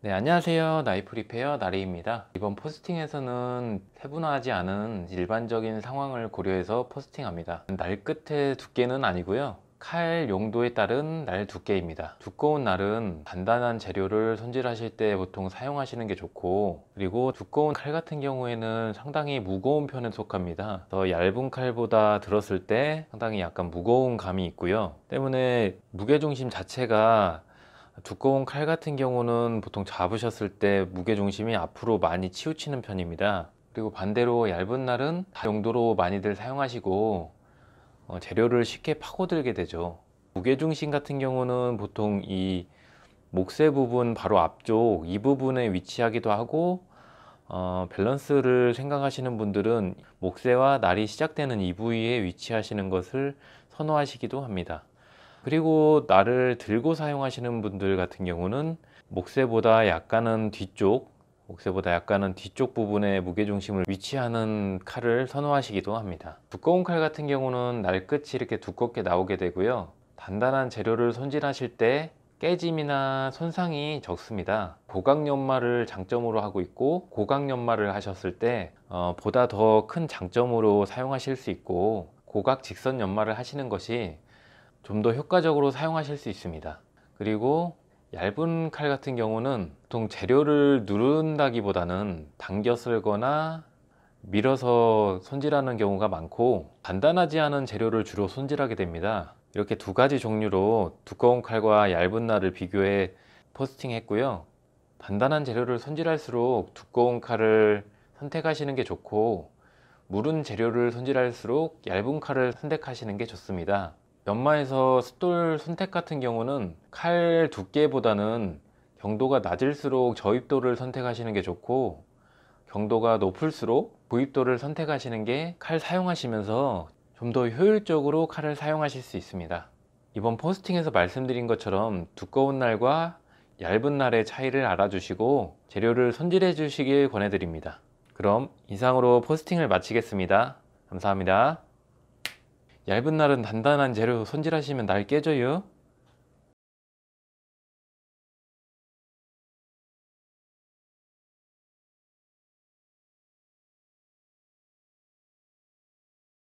네 안녕하세요 나이프리페어 나리입니다 이번 포스팅에서는 세분화하지 않은 일반적인 상황을 고려해서 포스팅합니다 날 끝의 두께는 아니고요 칼 용도에 따른 날 두께입니다 두꺼운 날은 단단한 재료를 손질하실 때 보통 사용하시는 게 좋고 그리고 두꺼운 칼 같은 경우에는 상당히 무거운 편에 속합니다 더 얇은 칼보다 들었을 때 상당히 약간 무거운 감이 있고요 때문에 무게중심 자체가 두꺼운 칼 같은 경우는 보통 잡으셨을 때 무게중심이 앞으로 많이 치우치는 편입니다 그리고 반대로 얇은 날은 용도로 많이들 사용하시고 어, 재료를 쉽게 파고들게 되죠 무게중심 같은 경우는 보통 이 목쇠 부분 바로 앞쪽 이 부분에 위치하기도 하고 어, 밸런스를 생각하시는 분들은 목쇠와 날이 시작되는 이 부위에 위치하시는 것을 선호하시기도 합니다 그리고 나를 들고 사용하시는 분들 같은 경우는 목세보다 약간은 뒤쪽 목세보다 약간은 뒤쪽 부분에 무게중심을 위치하는 칼을 선호하시기도 합니다 두꺼운 칼 같은 경우는 날끝이 이렇게 두껍게 나오게 되고요 단단한 재료를 손질하실 때 깨짐이나 손상이 적습니다 고각 연마를 장점으로 하고 있고 고각 연마를 하셨을 때 어, 보다 더 큰 장점으로 사용하실 수 있고 고각 직선 연마를 하시는 것이 좀더 효과적으로 사용하실 수 있습니다 그리고 얇은 칼 같은 경우는 보통 재료를 누른다기 보다는 당겨 쓸거나 밀어서 손질하는 경우가 많고 단단하지 않은 재료를 주로 손질하게 됩니다 이렇게 두 가지 종류로 두꺼운 칼과 얇은 날을 비교해 포스팅 했고요 단단한 재료를 손질할수록 두꺼운 칼을 선택하시는 게 좋고 무른 재료를 손질할수록 얇은 칼을 선택하시는 게 좋습니다 연마에서 숫돌 선택 같은 경우는 칼 두께보다는 경도가 낮을수록 저입도를 선택하시는 게 좋고 경도가 높을수록 고입도를 선택하시는 게 칼 사용하시면서 좀 더 효율적으로 칼을 사용하실 수 있습니다 이번 포스팅에서 말씀드린 것처럼 두꺼운 날과 얇은 날의 차이를 알아주시고 재료를 손질해 주시길 권해드립니다 그럼 이상으로 포스팅을 마치겠습니다 감사합니다 얇은 날은 단단한 재료 손질하시면 날 깨져요.